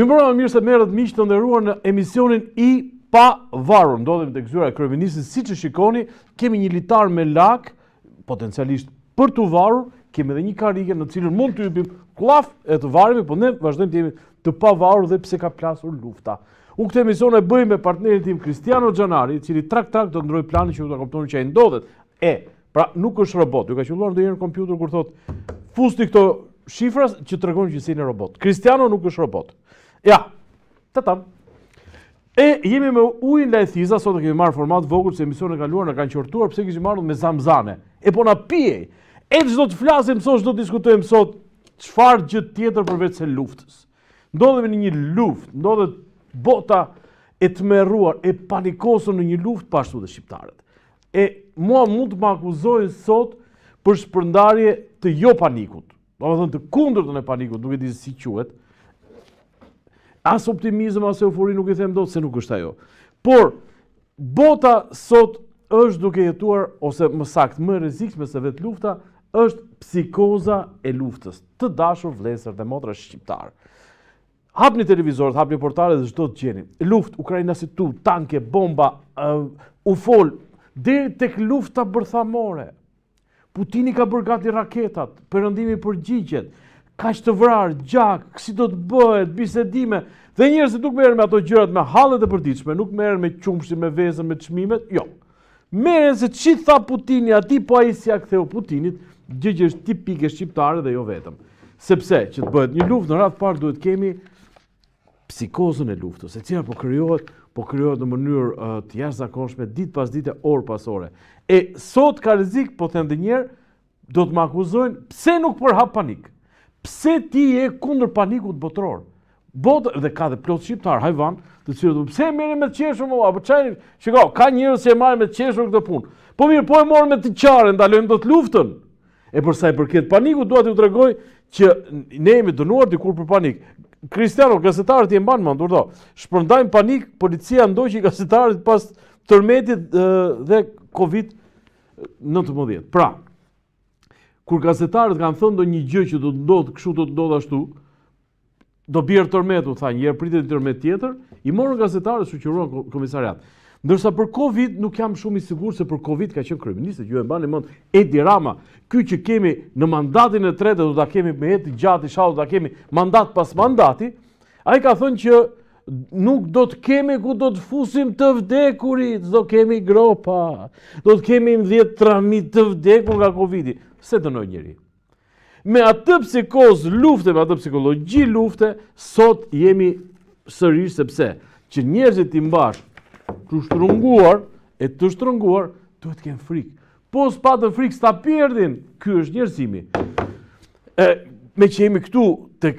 Mi mëra më mirë se merët miqë të ndërruar në emisionin i pa varur. Ndodhemi të këzyra e kërëministës, si që shikoni, kemi një litar me lak, potencialisht për të varur, kemi edhe një karike në cilën mund të jupim klaf e të varimi, po ne vazhdojmë të jemi të pa varur dhe pse ka plasur lufta. U këtë emision e bëjmë me partnerit tim Kristiano Gjanari, cili trak-trak të ndroj plani që ju të kaptoni që e ndodhet. E, pra nuk është robot, ju ka qëlluar ndë jenë kompjuter kur thot, fusti këto shifras që të regonë që si në robot. Kristiano nuk është robot. Ja, të tam. E, jemi me ujin lajthiza, sot e kemi marrë format vogur, se emision e kaluar në kanë qërtuar, pëse kështë marrë me zamzane, E po në pijej. E të shdo të flasim, sot shdo të diskutojmë sot, qëfar gjithë tjetër përveç se luftës. Ndodhemi në një luft, ndodhet bota e të meruar, e panikosën në një luft pashtu dhe shqiptarët. E mua mund të më akuzojnë sot për shpërndarje të jo panikut, do më thënë të kundër të në panikut, duke disi si quet, as optimizm, as eufori nuk i them do, se nuk është ajo. Por, bota sot është duke jetuar, ose më sakt, më rezikës me se vetë lufta, është psikoza e luftës, të dashur vlesër dhe motra shqiptarë. Hapni një televizorët, hap një portale dhe zhdo të gjeni. Luft, Ukrajina si tu, tanke, bomba, eh, ufol, dhe tek lufta bërthamore. Putini ka bërgati raketat, përëndimi për gjigjet, ka që të vrarë, gjak, kësi do të bëhet, bisedime, dhe njërë se nuk merën me ato gjërat me halët e përdiqme, nuk merën me qumështi, me vezën, me qmimet, jo. Merën se që tha Putini ati, po a i si aktheu Putinit, gjëgjë është tipike shqiptare dhe jo vetëm. Sepse, që të bëhet një luft, në ratë parë duhet kemi psikozën e luftës, e cira po kryohet, po kryohet në mënyrë të jashtë zakonshme, ditë pas dite, orë pas ore. E sot ka rizik, po them njerë, do të më akuzojnë, pse nuk përhap panikë? pse ti je kundër panikut botëror? Botë, dhe ka dhe plot shqiptar, hajvan, të cilët do pse merren me të qeshur mua, apo çajin, shikoj, ka njerëz që e marrin me të qeshur këtë punë. Po mirë, po e morë me të qarën, ndalojmë dot luftën. E për sa i përket panikut, dua t'ju tregoj që ne jemi dënuar dikur për panik. Kristiano, gazetarët i e mbanë më do, shpërndajnë panik, policia që i gazetarët pas tërmetit dhe Covid-19. Pra, kur gazetarët kanë thënë do një gjë që do të ndodhë këshu do të ndodhë ashtu, do bjerë tërmetu, tha njerë pritet tërmet tjetër, i morën gazetarët që qëruan komisariat. Ndërsa për Covid nuk jam shumë i sigur se për Covid ka qenë kryeministë, ju e mbani mund, Edi Rama, ky që kemi në mandatin e tretë do ta kemi me jetë, gjatë, i inshallah do ta kemi mandat pas mandati, ai ka thënë që nuk do të kemi ku do të fusim të vdekurit, do kemi gropa, do të kemi në dhjetë trami të vdekur nga Covid-i. Se të nëjë njëri? Me atë psikoz lufte, me atë psikologi lufte, sot jemi sërish sepse që njerëzit i mbash të shtrunguar, e të shtrunguar, duhet të kemë frikë. Po së patë frikë, së ta kjo është njerëzimi. me që jemi këtu të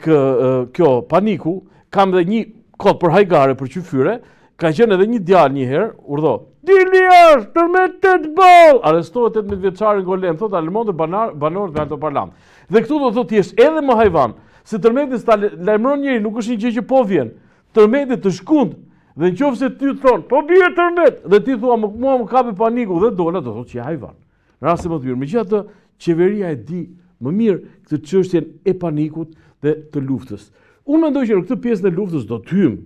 kjo paniku, kam dhe një kod për hajgare, për qyfyre, ka qenë edhe një djalë një herë, urdo, dili është, tërme të të bëllë, arestohet të të mëtë vjeqarën golem, thotë alemon të banorët me ato parlam. Dhe këtu do thotë jesh edhe më hajvan, se tërmetit së talë, lajmëron njëri, nuk është një që që po vjen, tërmetit të shkund, dhe në qofë se ty të thonë, po bje tërmet, dhe ti thua, mua më kape paniku, dhe dole, do thotë që e hajvan. Rase më të mirë, me që atë, qeveria e di, më mirë, këtë qështjen e panikut dhe të luftës. Unë mendoj që në këtë pjesën e luftës do të hym.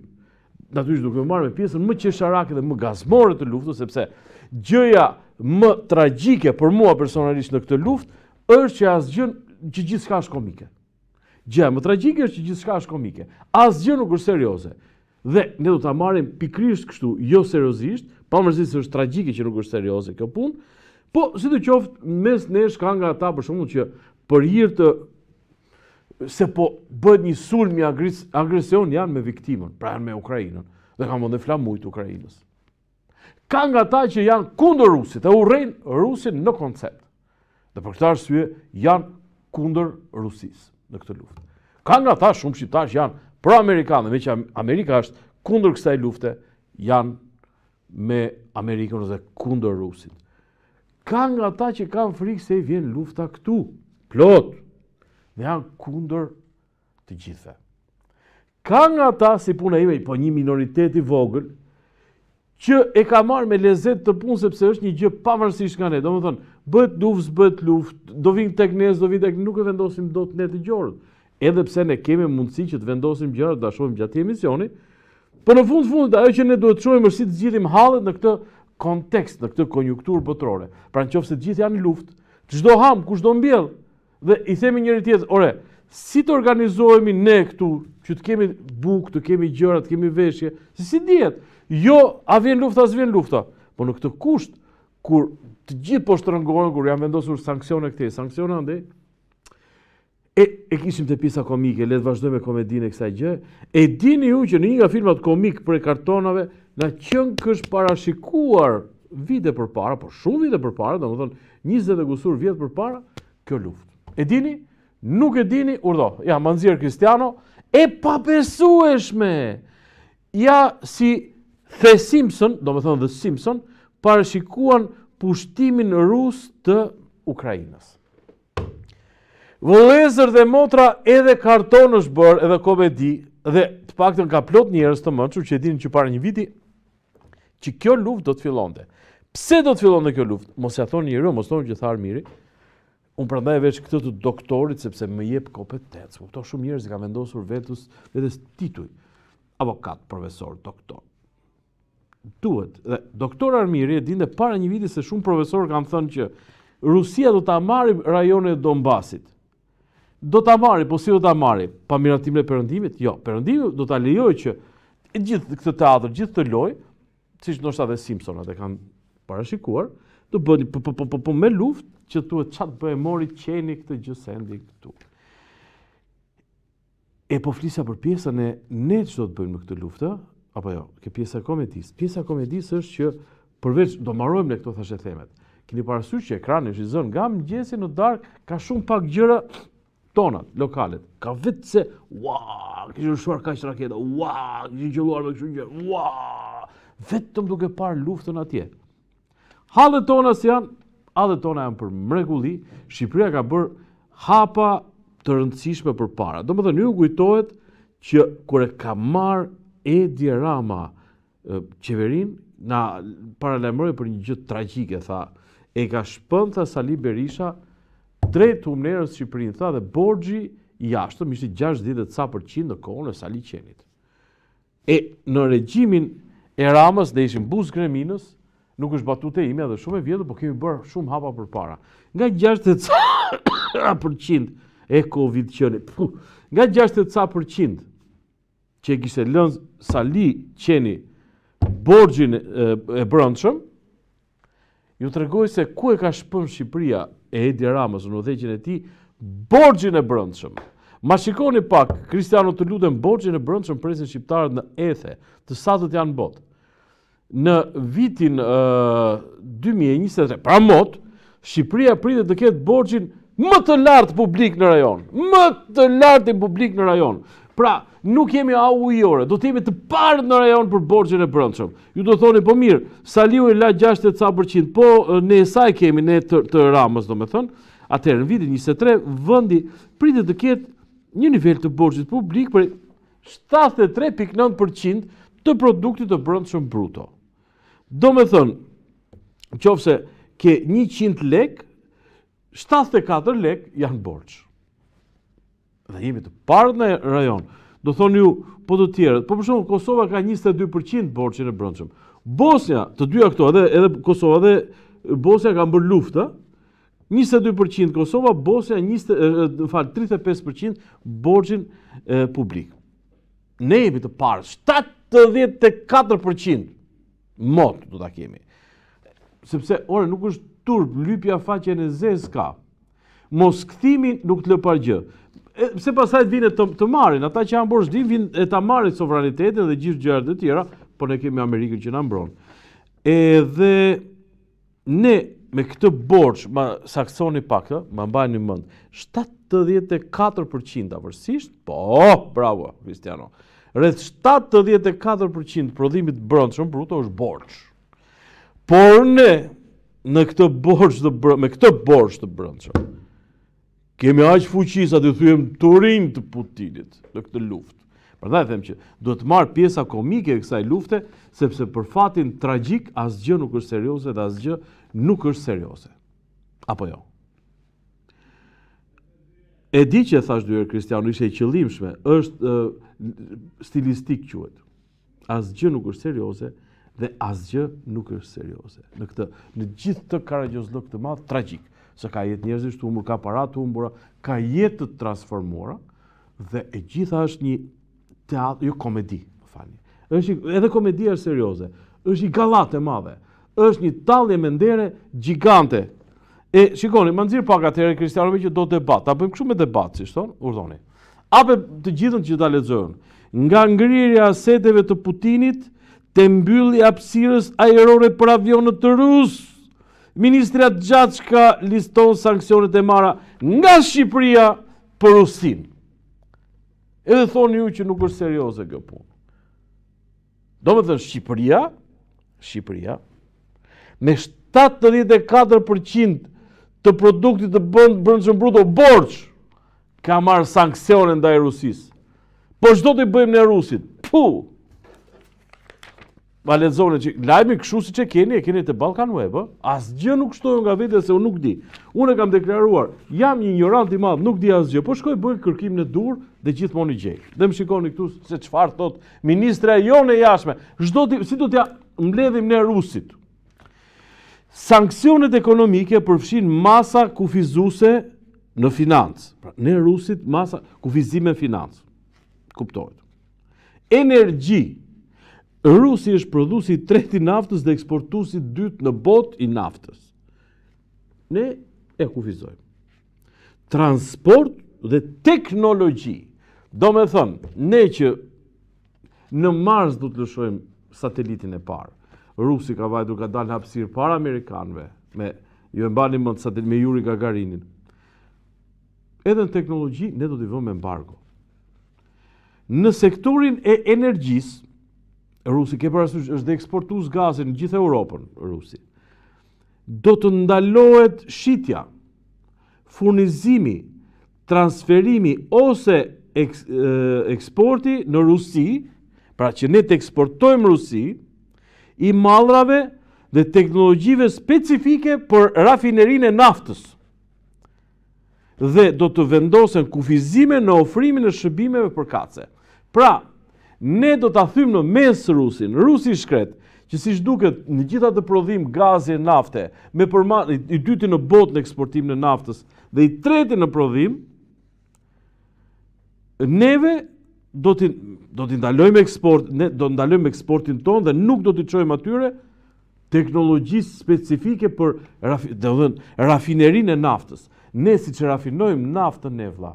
Natyrisht duke marrë me pjesën më qesharake dhe më gazmore të luftës, sepse gjëja më tragjike për mua personalisht në këtë luftë është që asgjë që gjithçka është komike. Gjë më tragjike është që gjithçka është komike. Asgjë nuk është serioze. Dhe ne do ta marrim pikrisht kështu, jo seriozisht, pamërzisht se është tragjike që nuk është serioze kjo punë, po sidoqoftë mes nesh ka nga ata për shkakun që për hir të se po bëhet një sulm agresion janë me viktimën, pra janë me Ukrajinën, dhe kam edhe flamujt Ukrajinës. Ka nga ta që janë kundër Rusit, e rejnë Rusin në koncept. Dhe për këtë arsye janë kundër Rusis në këtë luft. Ka nga ta shumë që janë pro-amerikanë, me që Amerika është kundër kësaj lufte, janë me Amerikën dhe kundër Rusit. Ka nga ta që kanë frikë se i vjen lufta këtu, plotë, dhe janë kundër të gjitha. Ka nga ta, si puna ime, po një minoriteti vogël, që e ka marrë me lezet të punë, sepse është një gjë pavarësisht nga ne. Do më thonë, bët luft, bët luft, do vinë tek nes, do vinë tek nuk e vendosim do të ne të gjordë. Edhe pse ne kemi mundësi që të vendosim gjërat, da shumë gjatë i emisioni, për po në fund fundit, ajo që ne duhet shumë mërësi të gjithim halët në këtë kontekst, në këtë konjunktur bëtrore. Pra në qofë se gjithë janë luft, të gjdo hamë, ku gjdo mbjellë, dhe i themi njëri tjetë, ore, si të organizohemi ne këtu, që të kemi bukë, të kemi gjërat, të kemi veshje, si si djetë, jo, a vjen lufta, a zvjen lufta, po në këtë kusht, kur të gjithë po shtërëngohen, kur janë vendosur sankcione këte, sankcione ande, e, e kishim të pisa komike, letë vazhdoj me komedinë e kësaj gjë, e dini ju që në një nga filmat komik për e kartonave, na qënë kësh parashikuar vite për para, po shumë vite për para, më thonë, 20 dhe gusur vjetë për para, kjo luftë. E dini? Nuk e dini? Urdo, ja, më nëzirë Kristiano, e papesueshme! Ja, si The Simpson, do me thënë The Simpson, parëshikuan pushtimin rus të Ukrajinës. Vëlezër dhe motra edhe karton është bërë, edhe komedi, dhe të të ka plot njërës të mëndshur që e dini që parë një viti, që kjo luft do të fillonte. Pse do të fillonte kjo luft? Mos e thonë një mos thonë që tharë mirë, unë prandaj veç këtë të doktorit sepse më jep kompetencë. këto shumë njerëz që kanë vendosur vetës vetës tituj avokat, profesor, doktor. Duhet. Dhe doktor Armiri e para një viti se shumë profesor kanë thënë që Rusia do ta marrë rajonet e Donbasit. Do ta marrë, po si do ta marrë? Pa miratimin e Perëndimit? Jo, Perëndimi do ta lejojë që e gjithë këtë teatr, gjithë këtë lojë, që nështë adhe Simpson atë kanë parashikuar, do bëni po, po, po, me luftë që tu e qatë bëhe mori qeni këtë të këtu. E po flisa për pjesën e ne që do të bëjmë këtë luftë, apo jo, kjo pjesa komedisë. Pjesa komedisë është që përveç do marojmë ne këto thashë themet. Keni parasysh që ekrani është i zënë nga mëngjesi në darkë, ka shumë pak gjëra tonat lokalet. Ka vetë se ua, kishë shuar kaq raketa, ua, kishë gjëluar me kështu gjë, ua, vetëm duke parë luftën atje. Hallet tona janë adhe tona janë për mrekulli, Shqipëria ka bërë hapa të rëndësishme për para. Do më dhe një kujtohet që kure ka marë Edi Rama qeverin, na paralemroj për një gjithë tragike, tha, e ka shpën, tha Sali Berisha, drejt të umnerës Shqipërin, tha, dhe borgji jashtë, ishte 60 dhe ca për në kohën e Sali Qenit. E në regjimin e Ramës, dhe ishim buzë greminës, nuk është batute ime dhe shumë e vjetë, po kemi bërë shumë hapa për para. Nga 60% e Covid qeni, puh, nga 60% që e kishtë e lënë sali qeni borgjin e, brëndshëm, ju të regojë se ku e ka shpëm Shqipëria e Edi Ramës në dhegjin e ti, borgjin e brëndshëm. Ma shikoni pak, Kristiano të lutem borgjin e brëndshëm presin Shqiptarët në ethe, të satët janë botë në vitin 2023, pra mot, Shqipëria pritë të ketë borgjin më të lartë publik në rajon, më të lartë publik në rajon. Pra, nuk jemi au ujore, do të jemi të parët në rajon për borgjën e brëndshëm. Ju do thoni, po mirë, saliu po, e la 6 po ne saj kemi ne të, ramës, do me thënë, atërë në vitin 23, vëndi pritë të ketë një nivel të borgjit publik për 73.9% të produktit të brëndshëm bruto. Do me thënë, qofse ke 100 lek, 74 lek janë borqë. Dhe jemi të parët në rajon. Do thonë ju, po të tjerët, po përshonë, Kosova ka 22% borqën e brëndshëm. Bosnia, të dyja këto, edhe, edhe Kosova dhe Bosnia ka mbër luftë, 22% Kosova, Bosnia 20, fal 35% borxhin publik. Ne jemi të parë Mot do ta kemi. Sepse ora nuk është turp, lypja faqen e zezë ka. Mos kthimi nuk të lë parë gjë. Pse pasaj të vinë të marrin, ata që janë borxhi vinë e ta marrin sovranitetin dhe gjithë gjërat e tjera, por ne kemi Amerikën që na mbron. Edhe ne me këtë borx, ma saksoni pak ë, ma mbani mend. 74% avërsisht. Po, bravo Cristiano rreth 74% prodhimit brëndshëm bruto është borç. Por ne në këtë borç të me këtë borç të brëndshëm kemi aq fuqi sa të thyem turin të Putinit në këtë luftë. Prandaj them që duhet të marr pjesa komike e kësaj lufte sepse për fatin tragjik asgjë nuk është serioze dhe asgjë nuk është serioze. Apo jo? E di që e thash dy herë Kristianu ishte i qëllimshme, është stilistik quhet. Asgjë nuk është serioze dhe asgjë nuk është serioze. Në këtë, në gjithë këtë karagjozlog të madh tragjik, se ka jetë njerëz që humbur ka para të ka jetë të transformuara dhe e gjitha është një teatë, jo komedi, më falni. Është edhe komedi është serioze. Është i galate e madhe. Është një tallje mendere gjigante E, shikoni, më nëzirë pak atërë e kristianëve që do debat, ta bëjmë këshu me debat, si shtonë, urdoni. Ape të gjithën që ta ledzojnë, nga ngrirja aseteve të Putinit, të mbyllë i apsirës aerore për avionët të rusë, Ministrija Gjatshka liston sankcionet e mara nga Shqipëria për Rusin. Edhe thoni ju që nuk është serioze kjo punë. Do me thënë Shqipëria, Shqipëria, me 74% të produktit të bënd, që bruto, borç, ka marë sankcione nda e Rusis. Po shdo të i bëjmë në Rusit? Pu! Ma lezone që, lajmi këshu si që keni, e keni të Balkan Web, asgjë gjë nuk shtojnë nga vete se unë nuk di. Unë e kam deklaruar, jam një njërant i madhë, nuk di asgjë, gjë, po shkoj bëjmë kërkim në dur dhe gjithë moni gjej. Dhe më shikoni këtu se qëfar thot, ministre jo në jashme, shdo të, si të tja mbledhim në Rusit? sankcionet ekonomike përfshin masa kufizuse në financë. Pra, ne rusit masa kufizime në financë. Kuptojnë. Energi. Rusi është produsi i treti naftës dhe eksportusi i dytë në botë i naftës. Ne e kufizojmë. Transport dhe teknologji. Do me thëmë, ne që në Mars du të lëshojmë satelitin e parë, rusi ka vajtur, ka dalë hapsirë para Amerikanve, me, ju e mba një mëndë satin me Juri Gagarinin. Edhe në teknologji, ne do t'i vëmë embargo. Në sektorin e energjis, rusi, ke parasysh, është dhe eksportus gazin në gjithë Europën, rusi, do të ndalohet shqitja, furnizimi, transferimi ose eksporti në Rusi, pra që ne të eksportojmë Rusi, i malrave dhe teknologjive specifike për rafinerin e naftës dhe do të vendosen kufizime në ofrimin e shëbimeve për kace. Pra, ne do të thymë në mesë rusin, rusi shkret, që si shduket në gjithat të prodhim gazi e nafte, me përma, i dyti në bot në eksportim në naftës, dhe i treti në prodhim, neve do t'i ndalojmë eksport, ne do t'ndalojmë eksportin tonë dhe nuk do t'i qojmë atyre teknologjisë specifike për rafinerin e naftës. Ne si që rafinojmë naftën ne vla,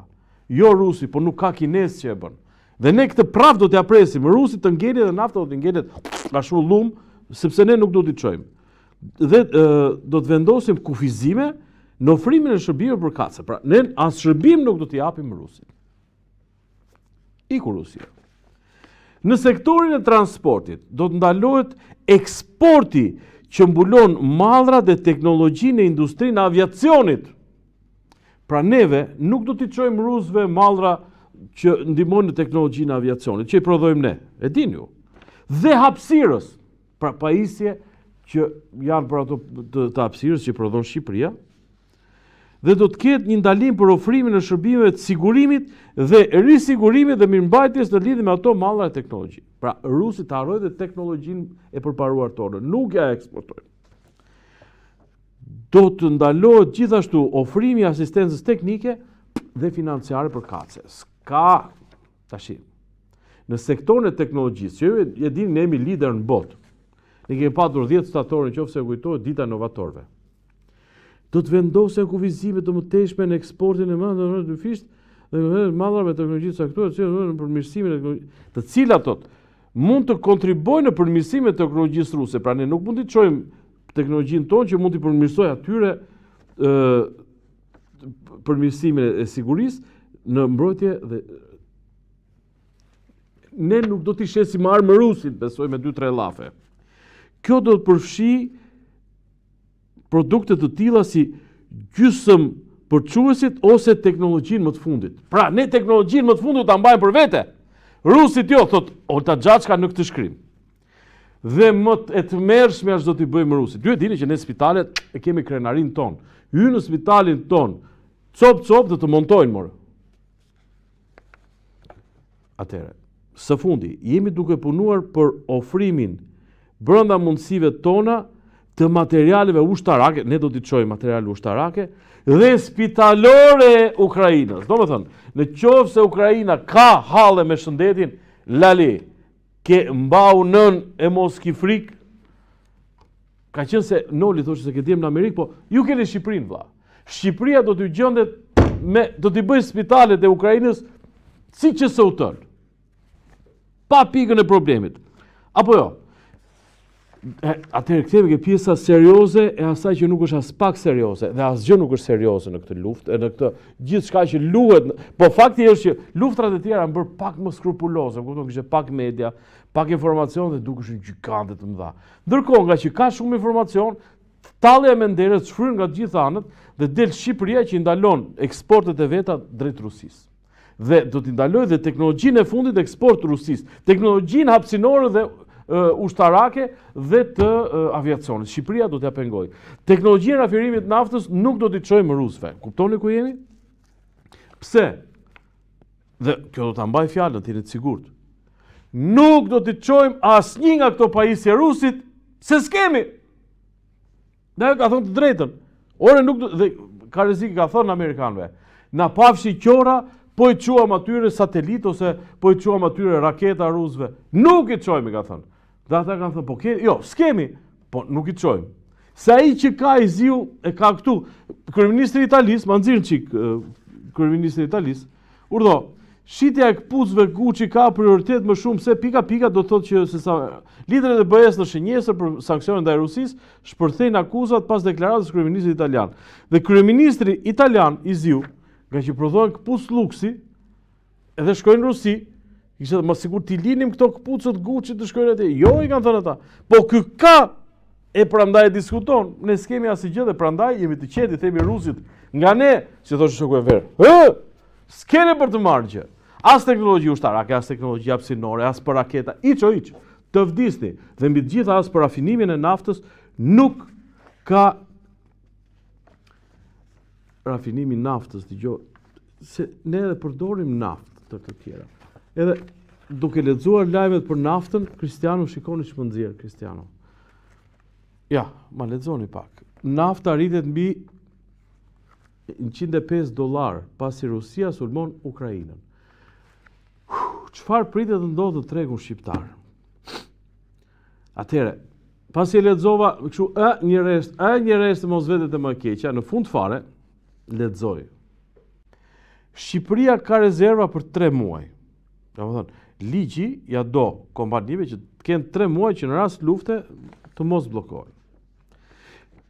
jo rusi, por nuk ka kines që e bën. Dhe ne këtë praf do t'ja presim, rusi të ngeri dhe nafta do t'i ngeri të shumë lumë, sepse ne nuk do t'i qojmë. Dhe do të vendosim kufizime në ofrimin e shërbimeve për kacë. Pra, ne as shërbim nuk do t'i apim rusit iku Rusia. Në sektorin e transportit do të ndalohet eksporti që mbulon madhra dhe teknologji në industrinë aviacionit. Pra neve nuk do t'i qojmë rusve madhra që ndimon në e aviacionit, që i prodhojmë ne, e din ju. Dhe hapsirës, pra pa që janë për ato të hapsirës që i prodhojnë Shqipëria, dhe do të ketë një ndalim për ofrimin e shërbimeve të sigurimit dhe risigurimit dhe mirëmbajtjes në lidhje me ato mallra teknologji. Pra rusit harrojnë teknologjinë e përparuar tonë, nuk ja eksportojnë. Do të ndalohet gjithashtu ofrimi i asistencës teknike dhe financiare për kace. Ska tash në sektorin e teknologjisë, që e dini ne jemi lider në botë. Ne kemi patur 10 statorë nëse e kujtohet dita novatorëve do të vendosë kufizime të mëtejshme në eksportin e mëndë, në në fisht, dhe në në madhra me teknologjitë saktuar, këtu, të në përmirësimin e të cilë atot mund të kontriboj në përmirësime të teknologjitë rusë, pra ne nuk mund të qojmë teknologjin tonë që mund të përmirësoj atyre përmirësime e sigurisë në mbrojtje dhe... Ne nuk do të ishesim armë rusit, besoj me 2-3 lafe. Kjo do të përfshi produktet të tila si gjysëm përquesit ose teknologjin më të fundit. Pra, ne teknologjin më të fundit të ambajnë për vete. Rusit jo, thot, o të gjatë shka në këtë shkrim. Dhe më të të mërë shme ashtë do t'i bëjmë rusit. Gjë e dini që ne spitalet e kemi krenarin ton. Ju në spitalin ton, cop, cop dhe të montojnë morë. Atere, së fundi, jemi duke punuar për ofrimin brënda mundësive tona të materialeve ushtarake, ne do t'i qoj materiale ushtarake, dhe spitalore Ukrajinës. Do më thënë, në qovë se Ukrajina ka hale me shëndetin, lali, ke mbau nën e mos ka qënë se noli, thoshtë se ke dhjem në Amerikë, po ju keni Shqiprinë, vla. Shqipria do t'i gjëndet, do t'i bëjë spitalet e Ukrajinës, si që së utërë. Pa pikën e problemit. Apo jo, atëherë kthehemi ke pjesa serioze e asaj që nuk është as pak serioze dhe asgjë nuk është serioze në këtë luftë në këtë gjithçka që luhet po fakti është që luftrat e tjera janë bërë pak më skrupuloze kupton kishte pak media pak informacion dhe dukeshin gjigante të mëdha ndërkohë nga që ka shumë informacion tallja e menderës shfryr nga të gjithë anët dhe del Shqipëria që indalon ndalon eksportet e veta drejt Rusisë dhe do t'i dhe teknologjinë e fundit e eksport Rusisë teknologjinë hapsinore dhe ushtarake dhe të aviacionit. Shqipëria do t'ja pengoj. Teknologjia në aferimit naftës nuk do t'i qojë më rusve. Kuptoni ku jemi? Pse? Dhe kjo do t'a mbaj fjallën, t'i në të sigurët. Nuk do t'i qojmë asë një nga këto pajisje rusit, se s'kemi. Dhe e ka thonë të drejtën. Ore nuk do... Dhe ka rezikë ka thonë në Amerikanëve. Na pafshi kjora, po i qua atyre satelit ose po i qua atyre raketa rusve. Nuk i qojmë, ka thonë. Dhe ata kanë thënë, po kemi, jo, s'kemi, po nuk i qojmë. Se a i që ka i ziu, e ka këtu, kërëministri Italis, ma nëzirë në qikë, kërëministri Italis, urdo, shqitja e këpuzve ku që ka prioritet më shumë, se pika pika do të thotë që se sa... Lidrët e bëjes në shënjesër për sankcionin dhe Rusis, shpërthejnë akuzat pas deklaratës kërëministri Italian. Dhe kërëministri Italian i ziu, nga që prodhojnë këpuz luksi, edhe shkojnë Rusi, Ishte dhe, ma sigur t'i linim këto këpucët guqit të shkojnë e Jo, i kanë thënë ata. Po kë ka e prandaj e diskuton. Ne s'kemi asë gjë dhe prandaj, jemi të qeti, themi rusit. Nga ne, që thoshtë shoku e verë. Hë, s'kene për të marrë gjë. As teknologi u shtarake, as teknologi apsinore, as për raketa, iqo iqo, të vdisni. Dhe mbi të gjitha as për rafinimin e naftës, nuk ka rafinimin naftës, se ne edhe përdorim naftë të të tjera. Edhe duke lexuar lajmet për naftën, Kristiano shikoni që më nxjerr Kristiano. Ja, ma lexoni pak. Nafta rritet mbi 105 dollar pasi Rusia sulmon Ukrainën. Çfarë pritet të ndodhë të tregun shqiptar? Atëre, pasi lexova kështu ë një rest, ë një rest mos vetet e më keqja në fund fare, lexoj. Shqipëria ka rezerva për 3 muaj. Ja më thonë, ligji ja do kompanive që të kenë tre muaj që në rast lufte të mos blokojnë.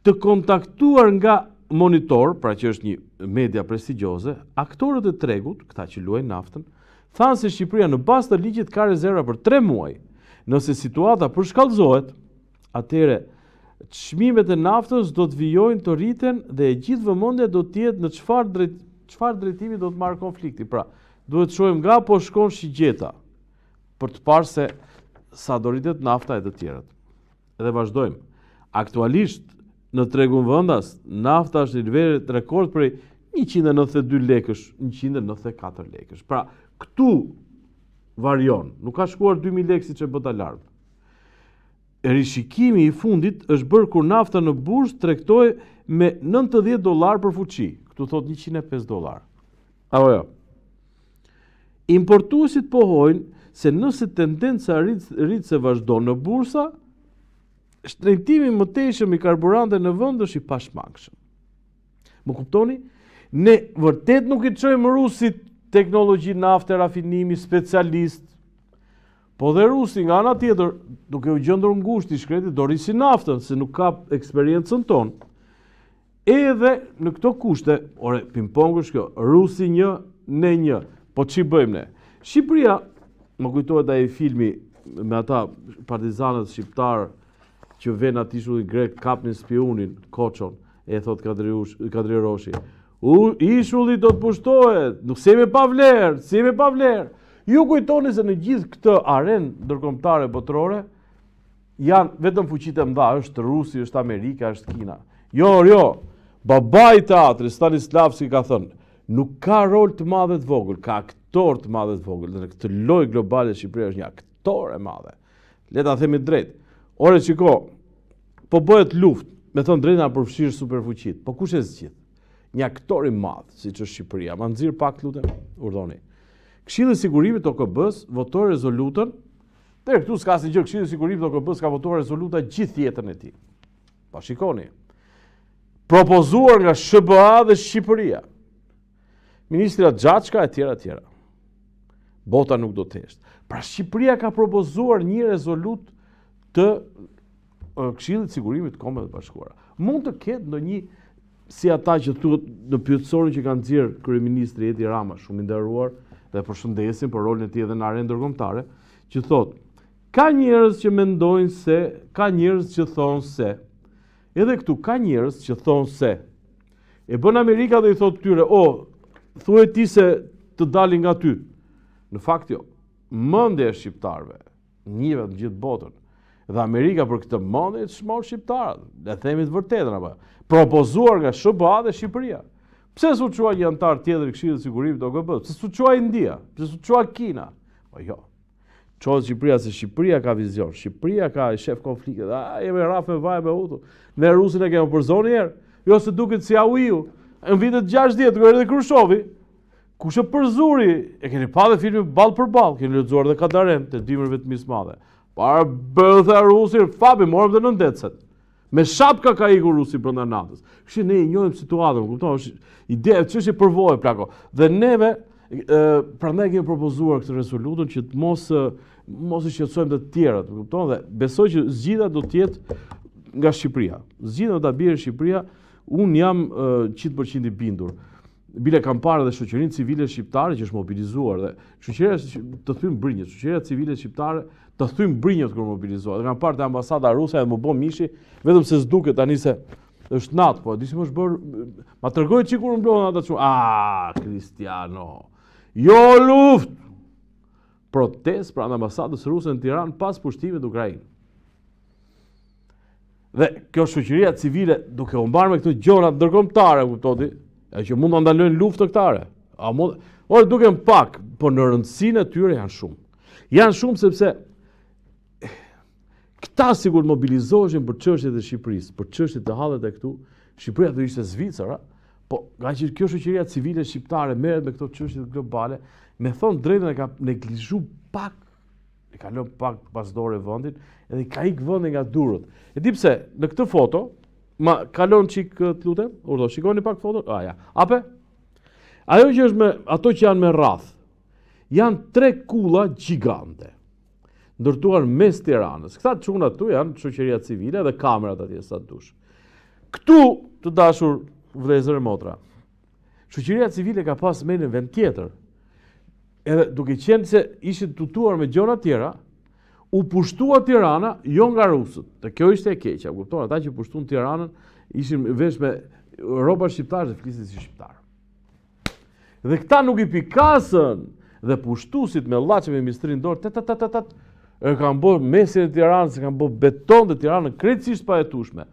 Të kontaktuar nga monitor, pra që është një media prestigjose, aktorët e tregut, këta që luajnë naftën, thanë se Shqipëria në bas të ligjit ka rezerva për tre muaj, nëse situata përshkallëzohet, atere çmimet e naftës do të vijojnë të rriten dhe e gjithë vëmendja do të jetë në çfarë çfarë drejtimi do të marrë konflikti. Pra, duhet të shojmë nga po shkon shigjeta për të parë se sa doritet nafta e të tjerët. Edhe vazhdojmë, aktualisht në tregun vëndas, nafta është një verit rekord për 192 lekësh, 194 lekësh. Pra, këtu varion, nuk ka shkuar 2000 lekës i që bëta larmë. Rishikimi i fundit është bërë kur nafta në burs të rektoj me 90 dolar për fuqi, këtu thot 105 dolar. Ajo, Importuesit pohojnë se nëse tendenca rritë se vazhdo në bursa, shtrejtimi më teshëm i karburante në vëndë është i pashmangëshëm. Më kuptoni? Ne vërtet nuk i qojmë rusit teknologi nafte, rafinimi, specialist, po dhe rusi nga ana tjetër, duke u gjëndër në gusht i shkreti, do rrisi naftën, se nuk ka eksperiencën tonë. Edhe në këto kushte, ore, pimpongë është kjo, rusi një, ne një, Po që bëjmë ne? Shqipëria, më kujtojt a e filmi me ata partizanët shqiptarë që venë ati shu dhe grek kapnin spionin, koqon, e thot Kadri Roshi. Ishulli dhe do të pushtohet, nuk se me pavlerë, se me pavlerë. Ju kujtoni se në gjithë këtë arenë ndërkomtare botërore, janë vetëm fuqit e është Rusi, është Amerika, është Kina. Jo, jo, babaj teatri, Stanislavski ka thënë, nuk ka rol të madhe të vogël, ka aktor të madhe të vogël, dhe në këtë loj globale Shqipëria është një aktor e madhe. Leta themi drejt, ore që ko, po bëhet luft, me thonë drejt nga përfshirë superfuqit, po kush e qitë, Një aktor i madhe, si që Shqipëria, ma nëzirë pak të lutem, urdoni. Këshillë e sigurimit të OKB-s votoj rezolutën, dhe këtu s'ka si gjërë këshillë e sigurimit të OKB-s ka votoj rezoluta gjithë jetën e ti. Pa po shikoni, propozuar nga Shqipëria dhe Shqipëria, ministra Gjatshka e tjera tjera. Bota nuk do të eshtë. Pra Shqipëria ka propozuar një rezolut të këshillit sigurimit të kombeve të bashkuara. Mund të ketë në një, si ata që të në pjëtësorin që kanë dzirë kërëministri Edi Rama, shumë ndërruar dhe për shëndesin për rolën e ti edhe në arenë dërgomtare, që thotë, ka njërës që mendojnë se, ka njërës që thonë se, edhe këtu ka njërës që thonë se, e bën Amerika dhe i thotë tyre, o, thuaj ti se të dalin nga ty. Në fakt jo, mëndje e shqiptarve, njëve në gjithë botën, dhe Amerika për këtë mëndje të shmonë shqiptarët, dhe themit vërtetën, apo. propozuar nga SBA po dhe Shqipëria. Pse su qua një antar tjetër këshirë dhe sigurim të OKB? Pse su qua India? Pse su qua Kina? Po jo, qohë Shqipëria se Shqipëria ka vizion, Shqipëria ka i shef konflikët, a jemi rafë me vaj me utu, ne rusin e kemë përzoni herë. jo se duket si a uiu, në vitet 60 kur edhe Krushovi, ku shë përzuri, e keni pa dhe filmin balë për balë, keni lexuar dhe Kadaren të dimërve të misë madhe. Para bërë dhe rusir, fabi, morëm dhe nëndetset. Me shapka ka iku rusin për në natës. Kështë ne i njojmë situatëm, më kumëtoha, është ideja, që është i përvojë, plako. Dhe neve, pra ne kemi propozuar këtë resolutën që të mos, mos i shqetsojmë dhe tjerët, më kumëtoha, dhe besoj që zgjida do tjetë nga Shqipria. Zgjida do të abirë Shqipria, unë jam 100% i bindur. Bile kam parë dhe shoqërin civile shqiptare që është mobilizuar dhe shoqëria të thymë brinjët, shoqëria civile shqiptare të thymë brinjët kërë mobilizuar. Dhe kam parë të ambasada rusa e më bo mishi, vetëm se zduke të anise është natë, po, disim është bërë, ma tërgojë që kur më blonë atë që, a, Kristiano, jo luft! Protest pra në ambasadës rusa në Tiran pas pushtimit Ukrajinë. Dhe kjo shoqëria civile duke u mbarë me këto gjona ndërkombëtare, kuptoni, ja që mund të ndalojnë luftë këtare. A mund ose duke më pak, por në rëndësinë e tyre janë shumë. Janë shumë sepse këta sigurt mobilizoheshin për çështjet e Shqipërisë, për çështjet e hallet e këtu. Shqipëria do ishte Zvicra, po nga që kjo shoqëria civile shqiptare merret me këto çështje globale, me thon drejtën e ka neglizhu pak i ka pak pas dore vëndin, edhe i ka ikë vëndin nga durët. E di pse, në këtë foto, ma kalon çik të lutem, urdo, shikoni pak foto, a ja, ape? Ajo që është me, ato që janë me rath, janë tre kula gjigante, ndërtuar mes tiranës. Këta quna këtu tu janë, qëqëria civile dhe kamerat atje sa të dush. Këtu të dashur vrezër e motra, qëqëria civile ka pas me në vend kjetër, edhe duke qenë se ishit tutuar me gjona tjera, u pushtua Tirana jo nga rusët. Dhe kjo ishte e keqa, kuptonë, ata që pushtun Tiranën ishin vesh me ropa shqiptarë dhe flisit si shqiptarë. Dhe këta nuk i pikasën dhe pushtusit me laqe me mistrin dorë, të të të të të të e kam bërë mesin e Tiranë, se kam bërë beton dhe Tiranë, krecisht pa e tushme.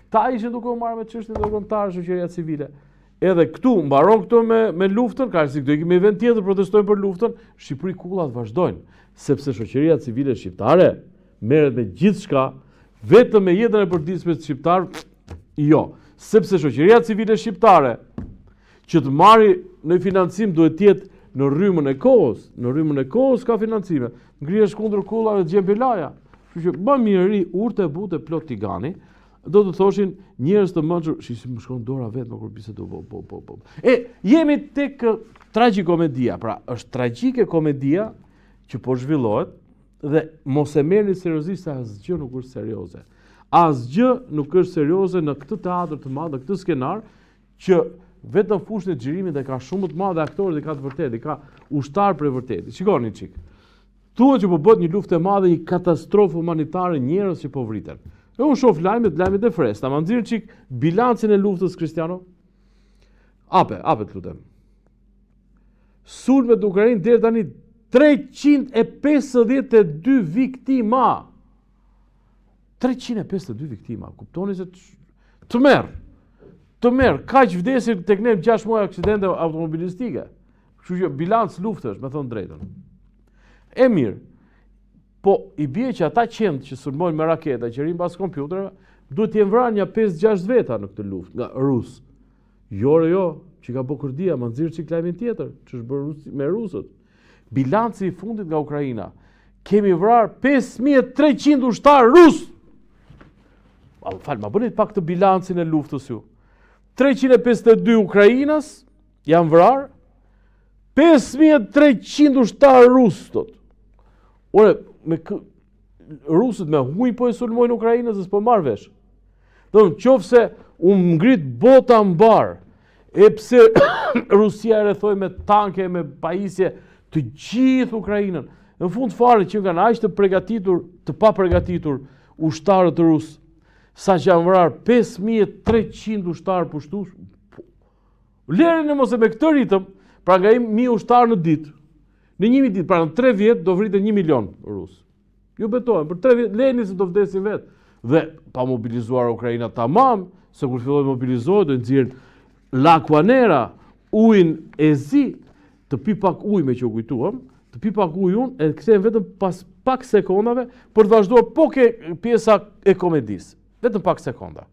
Këta ishin duke u marrë me qështin dhe rëntarë shëqeria civile edhe këtu mbaron këtu me me luftën, ka si këtu i kemi vend tjetër protestojnë për luftën, Shqipëri kullat vazhdojnë, sepse shoqëria civile shqiptare merret me gjithçka, vetëm me jetën e përditshme shqiptarë, shqiptar, jo, sepse shoqëria civile shqiptare që të marri në financim duhet të jetë në rrymën e kohës, në rrymën e kohës ka financime. Ngrihesh kundër kullave të gjem pelaja. Kështu që më mirëri, urtë butë plot tigani do të thoshin njerëz të mëshur, shi si më shkon dora vetë më kur bisedo po po po po. E jemi tek uh, komedia, pra është tragjike komedia që po zhvillohet dhe mos e merrni seriozisht asgjë nuk është serioze. Asgjë nuk është serioze në këtë teatr të madh, në këtë skenar që vetëm fushën e xhirimit e ka shumë të madhe aktorët dhe ka të vërtetë, ka ushtar për vërtetë. Shikoni çik. Thuhet që po bëhet një luftë e madhe, një katastrofë humanitare, njerëz që po vriten. E unë shofë lajmet, lajmet e fresta, ma nëzirë qik bilancin e luftës kristiano. Ape, ape të lutem. Sulme të Ukrajin dhe tani 352 viktima. 352 viktima, kuptoni se të merë të merë, ka që vdesin të kënem 6 muaj aksidente automobilistike, që që bilancë luftës, është, me thonë drejtën. E mirë, Po, i bje që ata qendë që sulmojnë me raketa, që rinë pas kompjutërëve, duhet t'jem vra një 5-6 veta në këtë luft, nga rusë. Jo, jo, që ka po kërdia, më nëzirë që klajmin tjetër, që është bërë me rusët. Bilanci i fundit nga Ukrajina, kemi vrarë 5.300 ushtarë rusë. A, falë, ma pak të bilancin e luftës ju. 352 Ukrajinas, janë vrarë, 5.300 ushtarë rusë, tëtë. Ore, me kë... rusët me huj po e sulmojnë Ukrainën dhe s'po marr vesh. Do të thonë, nëse u ngrit bota mbar, e pse Rusia e rrethoi me tanke, me pajisje të gjithë Ukrainën. Në fund fare që kanë aq të përgatitur, të pa pregatitur, ushtarët rus, sa që janë vrar 5300 ushtar pushtues. Lerin e mos e me këtë ritëm, pra nga i mi ushtarë në ditë, Në njëmi ditë, pra në tre vjetë, do vritë një milion rusë. Ju betohen, për tre vjetë, lejni se do vdesin vetë. Dhe pa mobilizuar Ukrajina të mamë, se kur fillojnë mobilizohet, do në zirën lakuanera, ujn e zi, të pi pak uj me që u kujtuam, të pi pak uj unë, e këtë në vetëm pas pak sekondave, për të vazhdoj po ke pjesa e komedisë. Vetëm pak sekonda.